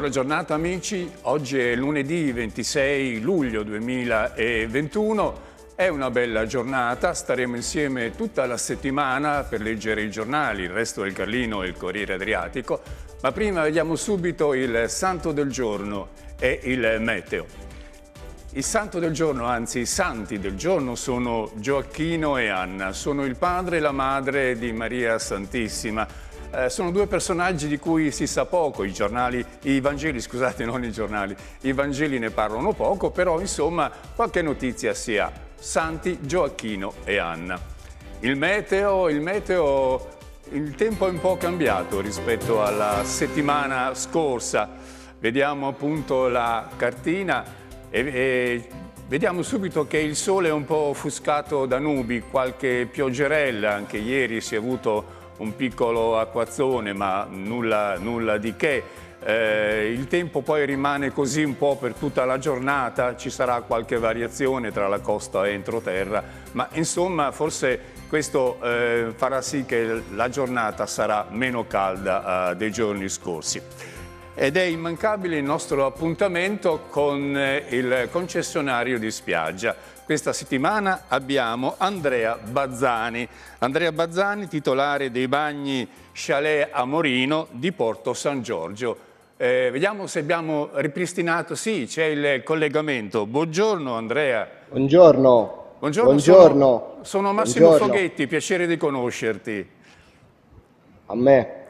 Buona giornata amici, oggi è lunedì 26 luglio 2021, è una bella giornata, staremo insieme tutta la settimana per leggere i giornali, il resto del Carlino e il Corriere Adriatico, ma prima vediamo subito il santo del giorno e il meteo. Il santo del giorno, anzi i santi del giorno sono Gioacchino e Anna, sono il padre e la madre di Maria Santissima, eh, sono due personaggi di cui si sa poco, i giornali, i Vangeli, scusate, non i giornali, i Vangeli ne parlano poco, però insomma qualche notizia si ha. Santi, Gioacchino e Anna. Il meteo, il meteo, il tempo è un po' cambiato rispetto alla settimana scorsa. Vediamo appunto la cartina e, e Vediamo subito che il sole è un po' offuscato da nubi, qualche pioggerella, anche ieri si è avuto un piccolo acquazzone ma nulla, nulla di che. Eh, il tempo poi rimane così un po' per tutta la giornata, ci sarà qualche variazione tra la costa e entroterra, ma insomma forse questo eh, farà sì che la giornata sarà meno calda eh, dei giorni scorsi ed è immancabile il nostro appuntamento con eh, il concessionario di spiaggia. Questa settimana abbiamo Andrea Bazzani, Andrea Bazzani titolare dei bagni Chalet a Morino di Porto San Giorgio. Eh, vediamo se abbiamo ripristinato, sì c'è il collegamento. Buongiorno Andrea. Buongiorno. Buongiorno. Buongiorno. Sono, sono, Massimo Buongiorno. Foghetti, piacere di conoscerti. A me.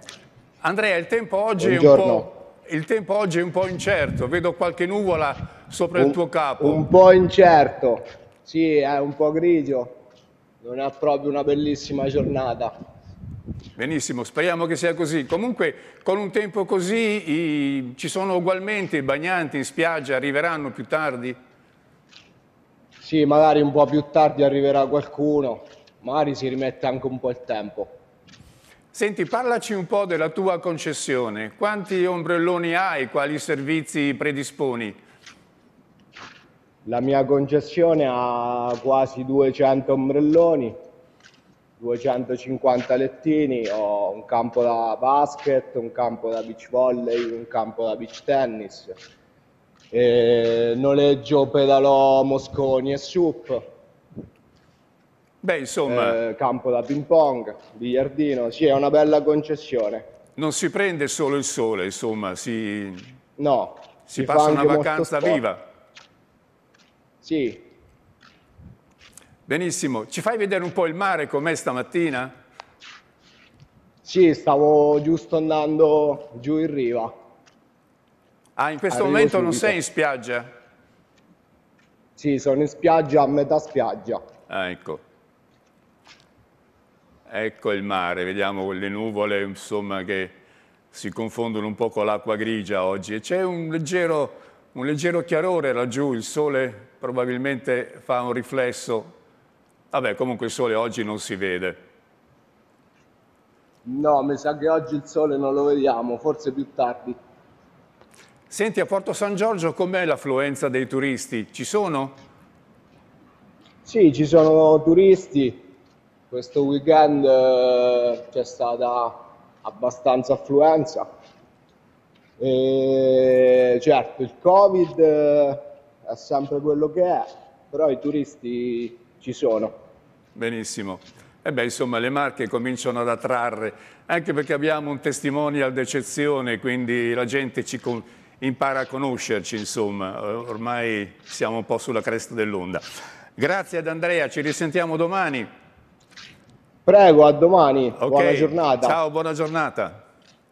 Andrea, il tempo oggi Buongiorno. è un po' il tempo oggi è un po' incerto, vedo qualche nuvola sopra un, il tuo capo. Un po' incerto, sì, è un po' grigio, non è proprio una bellissima giornata. Benissimo, speriamo che sia così. Comunque con un tempo così i, ci sono ugualmente i bagnanti in spiaggia, arriveranno più tardi? Sì, magari un po' più tardi arriverà qualcuno, magari si rimette anche un po' il tempo. Senti, parlaci un po' della tua concessione. Quanti ombrelloni hai? Quali servizi predisponi? La mia concessione ha quasi 200 ombrelloni, 250 lettini, ho un campo da basket, un campo da beach volley, un campo da beach tennis, noleggio pedalò Mosconi e Sup, Beh, insomma... Eh, campo da ping pong, biliardino, sì, è una bella concessione. Non si prende solo il sole, insomma, si... No. Si, si passa una vacanza viva. Sì. Benissimo. Ci fai vedere un po' il mare com'è stamattina? Sì, stavo giusto andando giù in riva. Ah, in questo Arrivo momento subito. non sei in spiaggia? Sì, sono in spiaggia, a metà spiaggia. Ah, ecco. Ecco il mare, vediamo quelle nuvole insomma, che si confondono un po' con l'acqua grigia oggi. E c'è un leggero, un leggero chiarore laggiù, il sole probabilmente fa un riflesso. Vabbè, comunque il sole oggi non si vede. No, mi sa che oggi il sole non lo vediamo, forse più tardi. Senti, a Porto San Giorgio com'è l'affluenza dei turisti? Ci sono? Sì, ci sono turisti, questo weekend eh, c'è stata abbastanza affluenza. E certo, il Covid eh, è sempre quello che è, però i turisti ci sono. Benissimo. E beh, insomma, le marche cominciano ad attrarre, anche perché abbiamo un testimonial d'eccezione, quindi la gente ci impara a conoscerci, insomma. Ormai siamo un po' sulla cresta dell'onda. Grazie ad Andrea, ci risentiamo domani. Prego, a domani. Okay. Buona giornata. Ciao, buona giornata.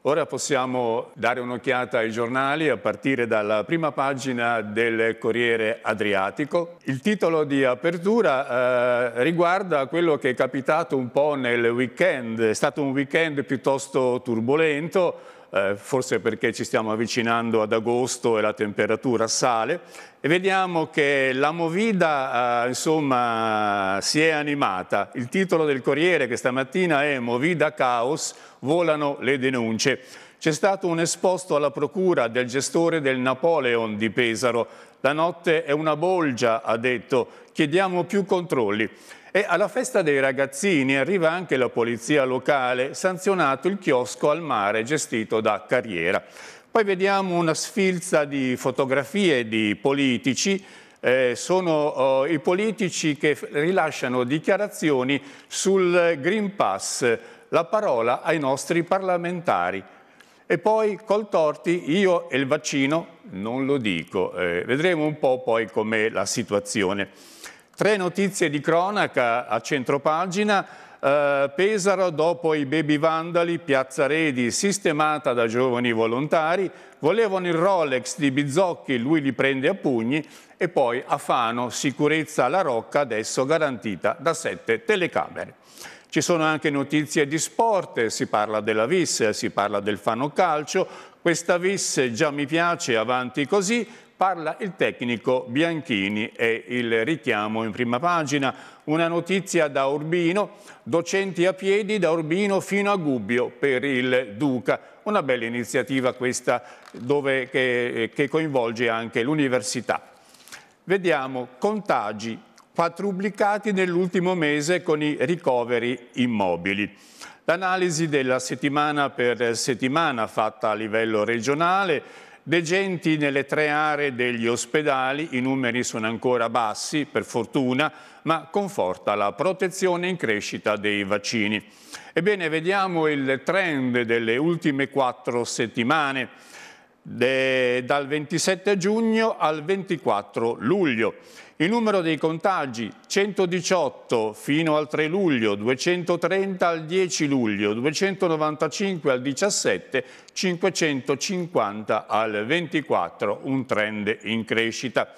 Ora possiamo dare un'occhiata ai giornali a partire dalla prima pagina del Corriere Adriatico. Il titolo di apertura eh, riguarda quello che è capitato un po' nel weekend. È stato un weekend piuttosto turbolento eh, forse perché ci stiamo avvicinando ad agosto e la temperatura sale, e vediamo che la Movida eh, insomma, si è animata. Il titolo del Corriere che stamattina è Movida Caos, volano le denunce. C'è stato un esposto alla procura del gestore del Napoleon di Pesaro. La notte è una bolgia, ha detto, chiediamo più controlli. E alla festa dei ragazzini arriva anche la polizia locale, sanzionato il chiosco al mare gestito da Carriera. Poi vediamo una sfilza di fotografie di politici eh, sono eh, i politici che rilasciano dichiarazioni sul Green Pass, la parola ai nostri parlamentari. E poi col torti io e il vaccino non lo dico, eh, vedremo un po' poi com'è la situazione. Tre notizie di cronaca a centropagina. Eh, Pesaro, dopo i baby vandali, Piazza Redi, sistemata da giovani volontari, volevano il Rolex di Bizocchi, lui li prende a pugni e poi a Fano, sicurezza alla Rocca, adesso garantita da sette telecamere. Ci sono anche notizie di sport, si parla della Visse, si parla del Fano Calcio, questa Visse già mi piace, avanti così, Parla il tecnico Bianchini e il richiamo in prima pagina. Una notizia da Urbino, docenti a piedi da Urbino fino a Gubbio per il Duca. Una bella iniziativa questa dove, che, che coinvolge anche l'università. Vediamo contagi quadruplicati nell'ultimo mese con i ricoveri immobili. L'analisi della settimana per settimana fatta a livello regionale Degenti nelle tre aree degli ospedali, i numeri sono ancora bassi, per fortuna, ma conforta la protezione in crescita dei vaccini. Ebbene, vediamo il trend delle ultime quattro settimane de, dal 27 giugno al 24 luglio. Il numero dei contagi 118 fino al 3 luglio, 230 al 10 luglio, 295 al 17, 550 al 24, un trend in crescita.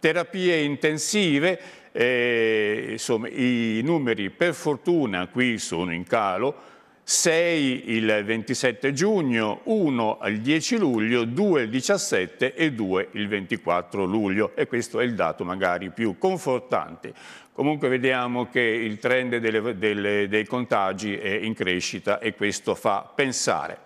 Terapie intensive, eh, insomma, i numeri per fortuna qui sono in calo, 6 il 27 giugno, 1 il 10 luglio, 2 il 17 e 2 il 24 luglio e questo è il dato magari più confortante. Comunque vediamo che il trend delle, delle, dei contagi è in crescita e questo fa pensare.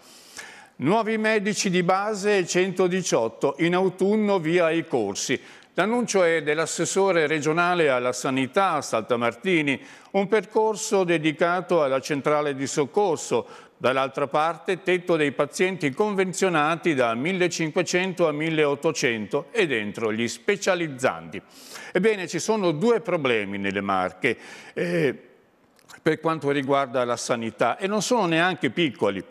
Nuovi medici di base 118 in autunno via i corsi. L'annuncio è dell'assessore regionale alla sanità Saltamartini, un percorso dedicato alla centrale di soccorso, Dall'altra parte, tetto dei pazienti convenzionati da 1500 a 1800 e dentro gli specializzanti. Ebbene, ci sono due problemi nelle Marche eh, per quanto riguarda la sanità e non sono neanche piccoli.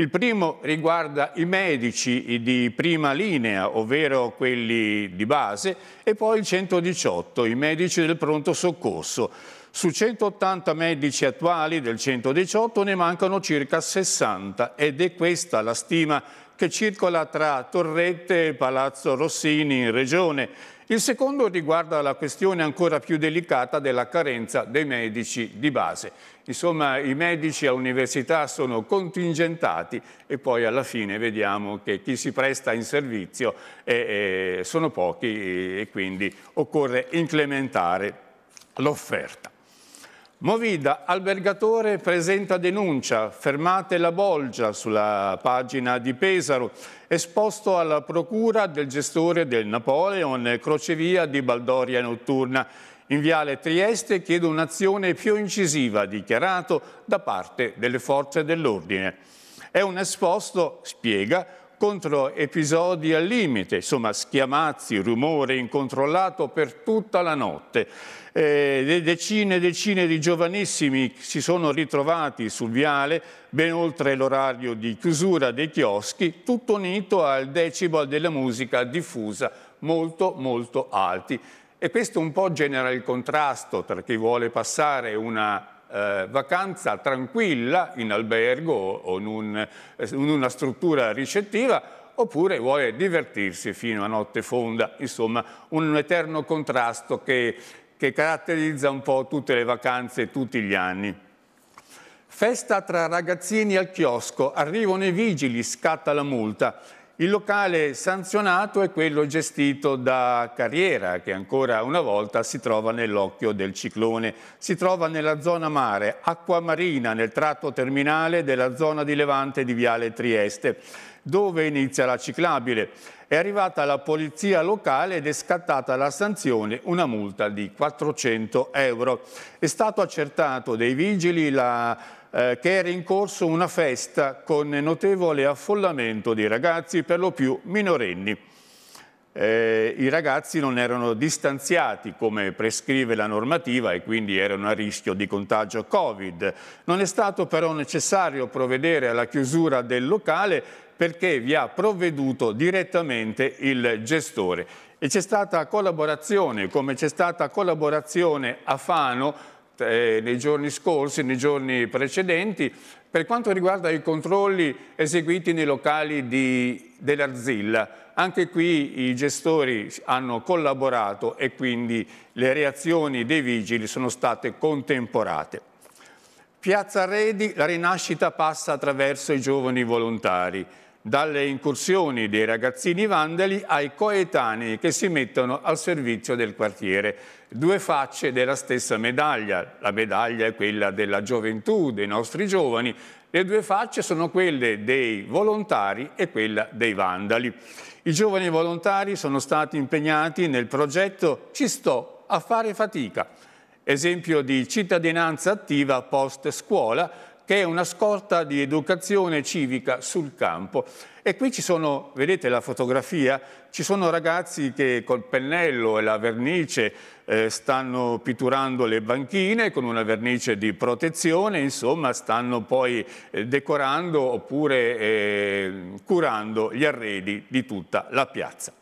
Il primo riguarda i medici di prima linea, ovvero quelli di base, e poi il 118, i medici del pronto soccorso su 180 medici attuali del 118 ne mancano circa 60 ed è questa la stima che circola tra Torrette e Palazzo Rossini in Regione. Il secondo riguarda la questione ancora più delicata della carenza dei medici di base. Insomma, i medici all'università sono contingentati e poi alla fine vediamo che chi si presta in servizio è, è, sono pochi e quindi occorre incrementare l'offerta. Movida, albergatore, presenta denuncia, fermate la bolgia sulla pagina di Pesaro, esposto alla procura del gestore del Napoleon, crocevia di Baldoria Notturna. In viale Trieste chiede un'azione più incisiva, dichiarato da parte delle forze dell'ordine. È un esposto, spiega, contro episodi al limite, insomma schiamazzi, rumore incontrollato per tutta la notte. Eh, decine e decine di giovanissimi si sono ritrovati sul viale ben oltre l'orario di chiusura dei chioschi, tutto unito al decibel della musica diffusa molto molto alti. E questo un po' genera il contrasto tra chi vuole passare una eh, vacanza tranquilla in albergo o in, un, eh, in una struttura ricettiva oppure vuole divertirsi fino a notte fonda, insomma un eterno contrasto che, che caratterizza un po' tutte le vacanze e tutti gli anni. Festa tra ragazzini al chiosco, arrivano i vigili, scatta la multa. Il locale sanzionato è quello gestito da Carriera, che ancora una volta si trova nell'occhio del ciclone. Si trova nella zona mare, acquamarina, nel tratto terminale della zona di Levante di Viale Trieste, dove inizia la ciclabile. È arrivata la polizia locale ed è scattata la sanzione, una multa di 400 euro. È stato accertato dai vigili la eh, che era in corso una festa con notevole affollamento di ragazzi, per lo più minorenni. Eh, I ragazzi non erano distanziati come prescrive la normativa e quindi erano a rischio di contagio Covid. Non è stato però necessario provvedere alla chiusura del locale perché vi ha provveduto direttamente il gestore. E c'è stata collaborazione, come c'è stata collaborazione a Fano eh, nei giorni scorsi, nei giorni precedenti, per quanto riguarda i controlli eseguiti nei locali dell'Arzilla. Anche qui i gestori hanno collaborato e quindi le reazioni dei vigili sono state contemporate. Piazza Redi, la rinascita passa attraverso i giovani volontari dalle incursioni dei ragazzini vandali ai coetanei che si mettono al servizio del quartiere. Due facce della stessa medaglia, la medaglia è quella della gioventù, dei nostri giovani, le due facce sono quelle dei volontari e quella dei vandali. I giovani volontari sono stati impegnati nel progetto Ci sto a fare fatica, esempio di cittadinanza attiva post scuola, che è una scorta di educazione civica sul campo. E qui ci sono, vedete la fotografia, ci sono ragazzi che col pennello e la vernice eh, stanno pitturando le banchine con una vernice di protezione, insomma stanno poi eh, decorando oppure eh, curando gli arredi di tutta la piazza.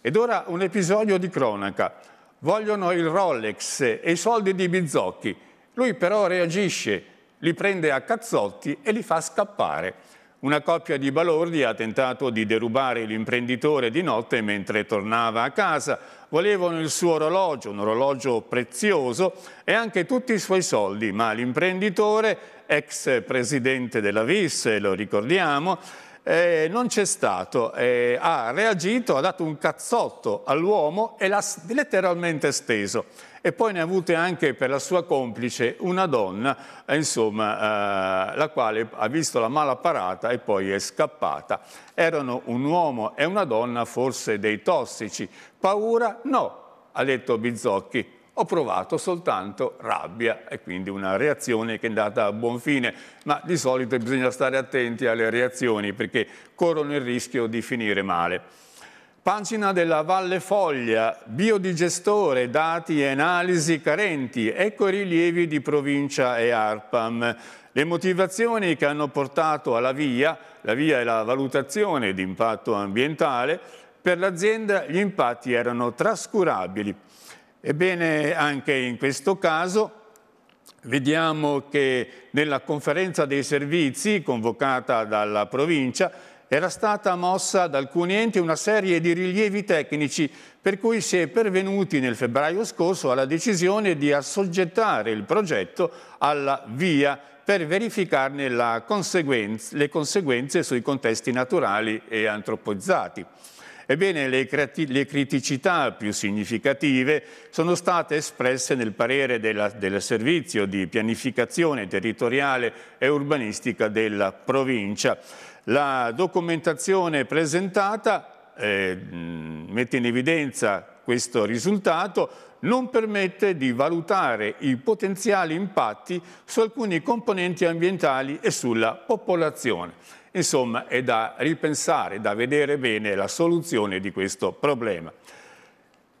Ed ora un episodio di cronaca. Vogliono il Rolex e i soldi di Bizocchi. Lui però reagisce li prende a cazzotti e li fa scappare. Una coppia di balordi ha tentato di derubare l'imprenditore di notte mentre tornava a casa. Volevano il suo orologio, un orologio prezioso, e anche tutti i suoi soldi, ma l'imprenditore, ex presidente della VIS, lo ricordiamo, eh, non c'è stato, eh, ha reagito, ha dato un cazzotto all'uomo e l'ha letteralmente steso e poi ne ha avute anche per la sua complice una donna, eh, insomma, eh, la quale ha visto la mala parata e poi è scappata. Erano un uomo e una donna forse dei tossici. Paura? No, ha detto Bizocchi. Ho provato soltanto rabbia e quindi una reazione che è andata a buon fine, ma di solito bisogna stare attenti alle reazioni perché corrono il rischio di finire male. Pagina della Valle Foglia, biodigestore, dati e analisi carenti, ecco i rilievi di provincia e ARPAM. Le motivazioni che hanno portato alla via, la via è la valutazione di impatto ambientale, per l'azienda gli impatti erano trascurabili. Ebbene, anche in questo caso vediamo che nella conferenza dei servizi convocata dalla provincia era stata mossa da alcuni enti una serie di rilievi tecnici per cui si è pervenuti nel febbraio scorso alla decisione di assoggettare il progetto alla via per verificarne conseguenze, le conseguenze sui contesti naturali e antropizzati. Ebbene, le, le, criticità più significative sono state espresse nel parere della, del Servizio di Pianificazione Territoriale e Urbanistica della provincia la documentazione presentata eh, mette in evidenza questo risultato, non permette di valutare i potenziali impatti su alcuni componenti ambientali e sulla popolazione. Insomma, è da ripensare, da vedere bene la soluzione di questo problema.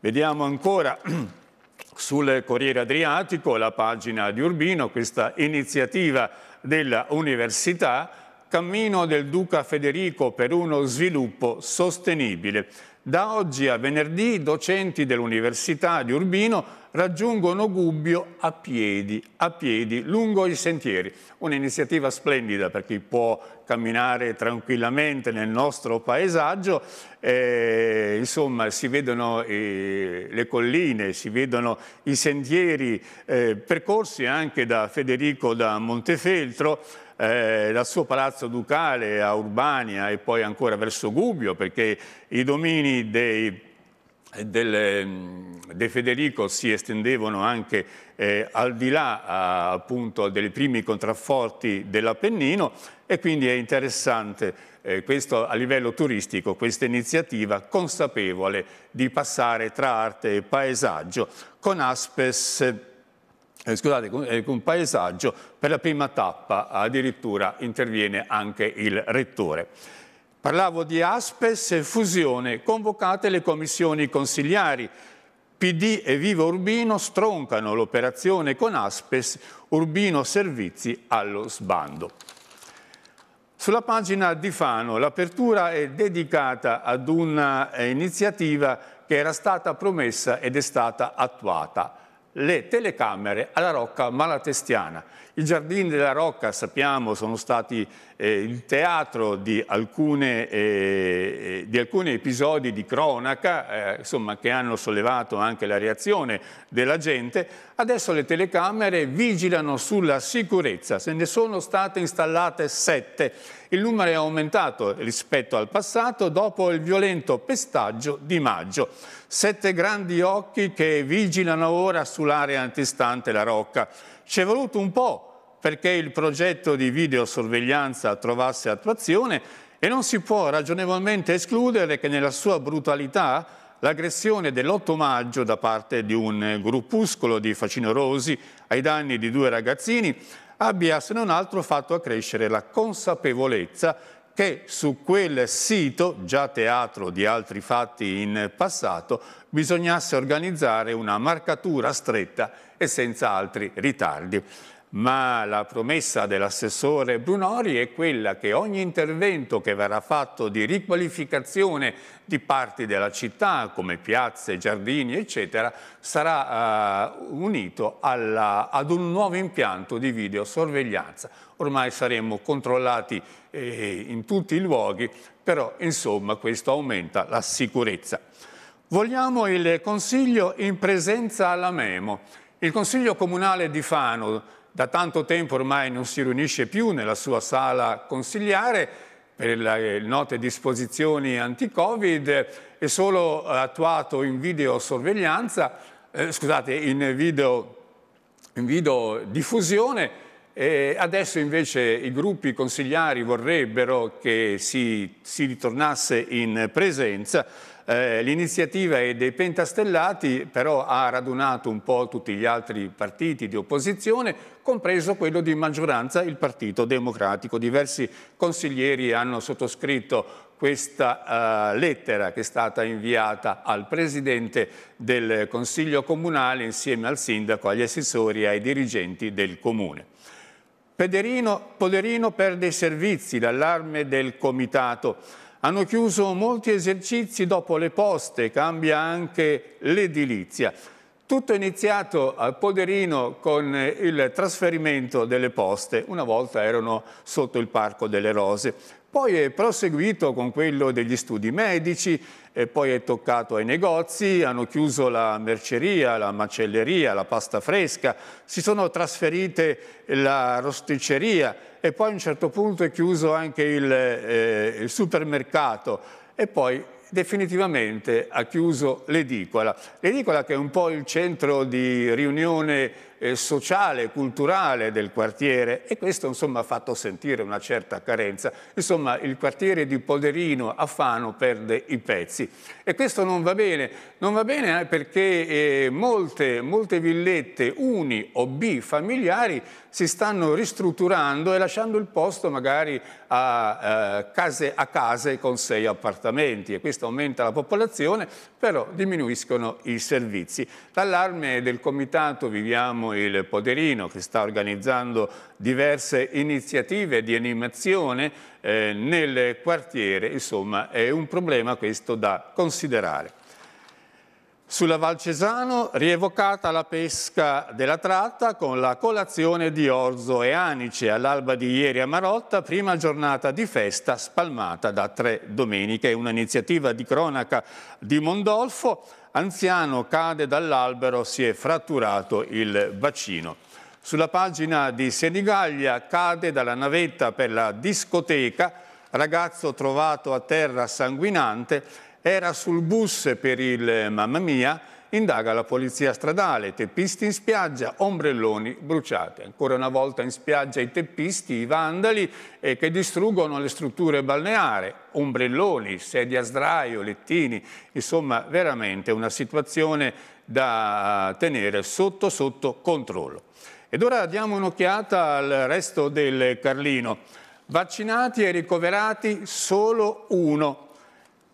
Vediamo ancora sul Corriere Adriatico la pagina di Urbino, questa iniziativa dell'Università, Cammino del Duca Federico per uno sviluppo sostenibile. Da oggi a venerdì docenti dell'Università di Urbino raggiungono Gubbio a piedi, a piedi, lungo i sentieri. Un'iniziativa splendida per chi può camminare tranquillamente nel nostro paesaggio. Eh, insomma, si vedono eh, le colline, si vedono i sentieri eh, percorsi anche da Federico da Montefeltro eh, dal suo palazzo ducale a Urbania e poi ancora verso Gubbio, perché i domini dei del, mm, De Federico si estendevano anche eh, al di là a, appunto dei primi contrafforti dell'Appennino e quindi è interessante eh, questo a livello turistico, questa iniziativa consapevole di passare tra arte e paesaggio con Aspes eh, scusate, con, eh, con paesaggio, per la prima tappa addirittura interviene anche il rettore. Parlavo di Aspes e fusione, convocate le commissioni consigliari. PD e Viva Urbino stroncano l'operazione con Aspes, Urbino Servizi allo sbando. Sulla pagina di Fano l'apertura è dedicata ad un'iniziativa eh, che era stata promessa ed è stata attuata le telecamere alla Rocca Malatestiana. I giardini della Rocca, sappiamo, sono stati eh, il teatro di, alcune, eh, eh, di, alcuni episodi di cronaca, eh, insomma, che hanno sollevato anche la reazione della gente. Adesso le telecamere vigilano sulla sicurezza, se ne sono state installate sette. Il numero è aumentato rispetto al passato dopo il violento pestaggio di maggio. Sette grandi occhi che vigilano ora sull'area antistante la Rocca ci è voluto un po' perché il progetto di videosorveglianza trovasse attuazione e non si può ragionevolmente escludere che nella sua brutalità l'aggressione dell'8 maggio da parte di un gruppuscolo di facinorosi ai danni di due ragazzini abbia se non altro fatto accrescere la consapevolezza che su quel sito, già teatro di altri fatti in passato, bisognasse organizzare una marcatura stretta e senza altri ritardi. Ma la promessa dell'assessore Brunori è quella che ogni intervento che verrà fatto di riqualificazione di parti della città, come piazze, giardini, eccetera, sarà eh, unito alla, ad un nuovo impianto di videosorveglianza. Ormai saremo controllati eh, in tutti i luoghi, però insomma questo aumenta la sicurezza. Vogliamo il Consiglio in presenza alla Memo. Il Consiglio Comunale di Fano da tanto tempo ormai non si riunisce più nella sua sala consigliare per le note disposizioni anti-Covid, è solo attuato in videosorveglianza, eh, scusate, in, video, in videodiffusione e adesso invece i gruppi consigliari vorrebbero che si, si ritornasse in presenza eh, l'iniziativa è dei pentastellati, però ha radunato un po' tutti gli altri partiti di opposizione, compreso quello di maggioranza, il Partito Democratico. Diversi consiglieri hanno sottoscritto questa uh, lettera che è stata inviata al Presidente del Consiglio Comunale insieme al Sindaco, agli assessori e ai dirigenti del Comune. Pederino, Poderino perde i servizi, l'allarme del Comitato hanno chiuso molti esercizi dopo le poste, cambia anche l'edilizia. Tutto è iniziato a Poderino con il trasferimento delle poste, una volta erano sotto il Parco delle Rose. Poi è proseguito con quello degli studi medici, poi è toccato ai negozi, hanno chiuso la merceria, la macelleria, la pasta fresca, si sono trasferite la rosticceria e poi a un certo punto è chiuso anche il, eh, il supermercato e poi definitivamente ha chiuso l'edicola. L'edicola che è un po' il centro di riunione eh, sociale, culturale del quartiere e questo insomma ha fatto sentire una certa carenza. Insomma il quartiere di Poderino a Fano perde i pezzi e questo non va bene, non va bene eh, perché eh, molte, molte villette uni o bifamiliari si stanno ristrutturando e lasciando il posto magari a eh, case a case con sei appartamenti e questo aumenta la popolazione, però diminuiscono i servizi. L'allarme del comitato Viviamo il Poderino che sta organizzando diverse iniziative di animazione eh, nel quartiere, insomma è un problema questo da considerare. Sulla Val Cesano rievocata la pesca della tratta con la colazione di orzo e anice all'alba di ieri a Marotta, prima giornata di festa spalmata da tre domeniche. Un'iniziativa di cronaca di Mondolfo, anziano cade dall'albero, si è fratturato il bacino. Sulla pagina di Senigallia cade dalla navetta per la discoteca, ragazzo trovato a terra sanguinante era sul bus per il Mamma Mia, indaga la polizia stradale, teppisti in spiaggia, ombrelloni bruciati. Ancora una volta in spiaggia i teppisti, i vandali eh, che distruggono le strutture balneare, ombrelloni, sedie a sdraio, lettini, insomma veramente una situazione da tenere sotto sotto controllo. Ed ora diamo un'occhiata al resto del Carlino. Vaccinati e ricoverati solo uno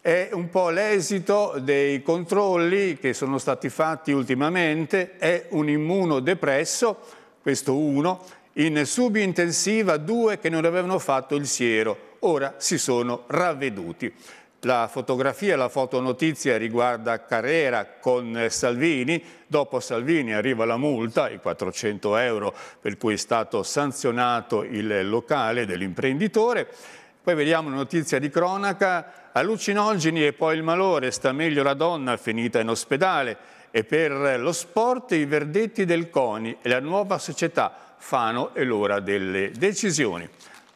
è un po' l'esito dei controlli che sono stati fatti ultimamente, è un immunodepresso, questo uno, in subintensiva due che non avevano fatto il siero, ora si sono ravveduti. La fotografia, la fotonotizia riguarda Carrera con Salvini, dopo Salvini arriva la multa, i 400 euro per cui è stato sanzionato il locale dell'imprenditore poi vediamo una notizia di cronaca, allucinogeni e poi il malore, sta meglio la donna finita in ospedale e per lo sport i verdetti del CONI e la nuova società Fano e l'ora delle decisioni.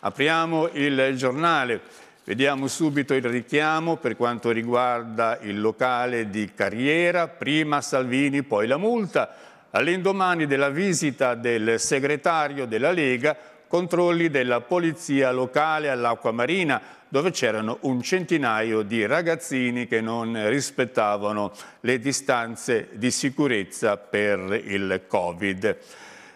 Apriamo il giornale, vediamo subito il richiamo per quanto riguarda il locale di Carriera, prima Salvini, poi la multa. All'indomani della visita del segretario della Lega controlli della polizia locale all'acqua marina, dove c'erano un centinaio di ragazzini che non rispettavano le distanze di sicurezza per il Covid.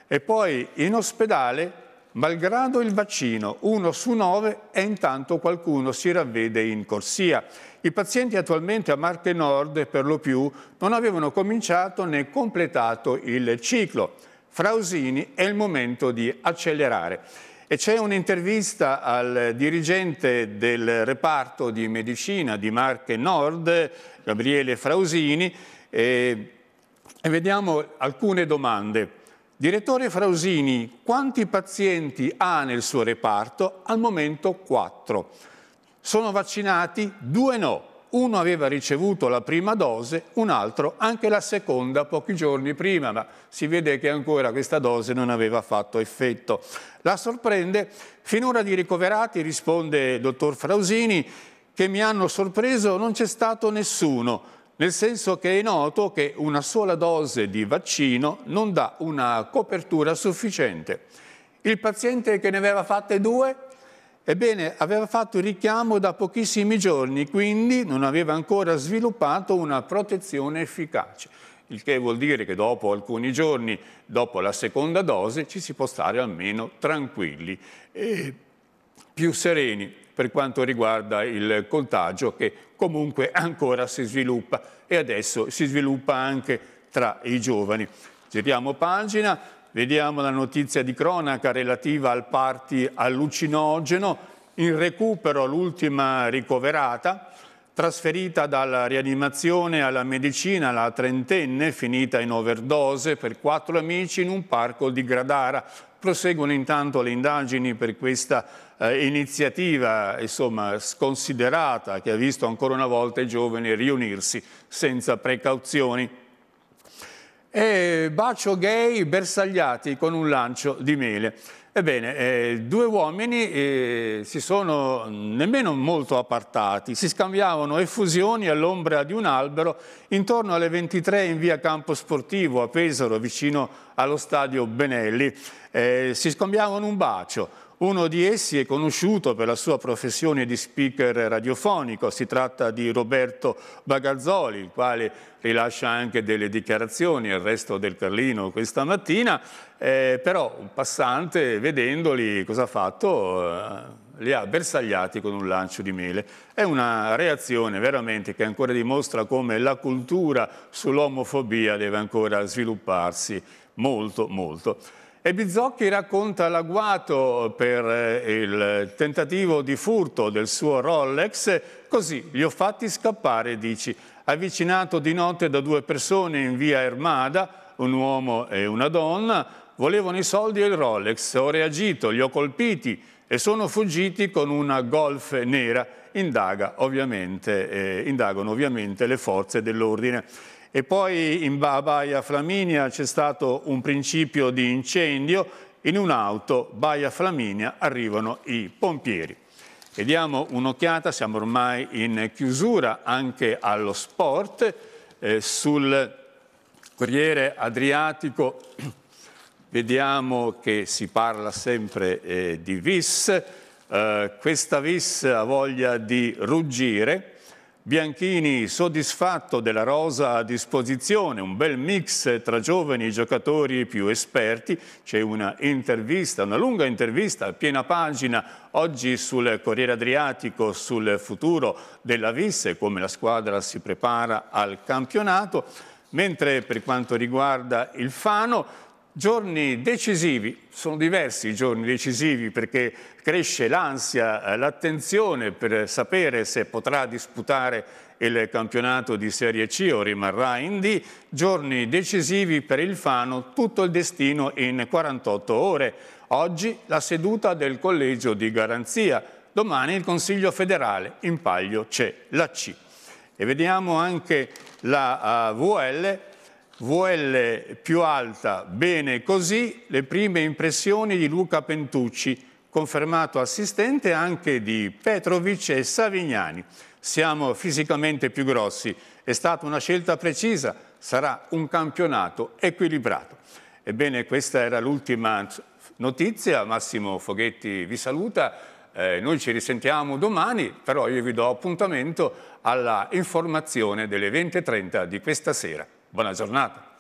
E poi in ospedale Malgrado il vaccino, uno su nove e intanto qualcuno si ravvede in corsia. I pazienti attualmente a Marche Nord, per lo più, non avevano cominciato né completato il ciclo. Frausini è il momento di accelerare. E c'è un'intervista al dirigente del reparto di medicina di Marche Nord, Gabriele Frausini, e, vediamo alcune domande. Direttore Frausini, quanti pazienti ha nel suo reparto? Al momento 4. Sono vaccinati? Due no uno aveva ricevuto la prima dose, un altro anche la seconda pochi giorni prima, ma si vede che ancora questa dose non aveva fatto effetto. La sorprende, finora di ricoverati, risponde il dottor Frausini, che mi hanno sorpreso non c'è stato nessuno, nel senso che è noto che una sola dose di vaccino non dà una copertura sufficiente. Il paziente che ne aveva fatte due Ebbene, aveva fatto il richiamo da pochissimi giorni, quindi non aveva ancora sviluppato una protezione efficace, il che vuol dire che dopo alcuni giorni, dopo la seconda dose, ci si può stare almeno tranquilli e più sereni per quanto riguarda il contagio che comunque ancora si sviluppa e adesso si sviluppa anche tra i giovani. Giriamo pagina, Vediamo la notizia di cronaca relativa al party allucinogeno, in recupero l'ultima ricoverata, trasferita dalla rianimazione alla medicina la trentenne finita in overdose per quattro amici in un parco di Gradara. Proseguono intanto le indagini per questa eh, iniziativa insomma, sconsiderata che ha visto ancora una volta i giovani riunirsi senza precauzioni e bacio gay bersagliati con un lancio di mele. Ebbene, eh, due uomini eh, si sono nemmeno molto appartati, si scambiavano effusioni all'ombra di un albero intorno alle 23 in via Campo Sportivo a Pesaro, vicino allo stadio Benelli. Eh, si scambiavano un bacio. Uno di essi è conosciuto per la sua professione di speaker radiofonico, si tratta di Roberto Bagazzoli, il quale rilascia anche delle dichiarazioni al resto del Carlino questa mattina, eh, però un passante vedendoli cosa ha fatto? Eh, li ha bersagliati con un lancio di mele. È una reazione veramente che ancora dimostra come la cultura sull'omofobia deve ancora svilupparsi molto, molto. E Bizocchi racconta l'agguato per eh, il tentativo di furto del suo Rolex, così li ho fatti scappare, dici. Avvicinato di notte da due persone in via Ermada, un uomo e una donna, volevano i soldi e il Rolex. Ho reagito, li ho colpiti e sono fuggiti con una golf nera. Indaga, ovviamente, eh, indagano ovviamente le forze dell'ordine. E poi in Baia Flaminia c'è stato un principio di incendio, in un'auto Baia Flaminia arrivano i pompieri. E diamo un'occhiata, siamo ormai in chiusura, anche allo sport, eh, sul Corriere Adriatico vediamo che si parla sempre eh, di vis, eh, questa vis ha voglia di ruggire, Bianchini soddisfatto della rosa a disposizione, un bel mix tra giovani giocatori più esperti. C'è una intervista, una lunga intervista, piena pagina, oggi sul Corriere Adriatico, sul futuro della Visse, come la squadra si prepara al campionato. Mentre per quanto riguarda il Fano, giorni decisivi, sono diversi i giorni decisivi perché cresce l'ansia, eh, l'attenzione per sapere se potrà disputare il campionato di Serie C o rimarrà in D, giorni decisivi per il Fano, tutto il destino in 48 ore. Oggi la seduta del collegio di garanzia, domani il Consiglio federale, in palio c'è la C. E vediamo anche la uh, eh, VL VL più alta, bene così, le prime impressioni di Luca Pentucci, confermato assistente anche di Petrovic e Savignani. Siamo fisicamente più grossi, è stata una scelta precisa, sarà un campionato equilibrato. Ebbene, questa era l'ultima notizia, Massimo Foghetti vi saluta. Eh, noi ci risentiamo domani, però io vi do appuntamento alla informazione delle 20.30 di questa sera. Buona giornata.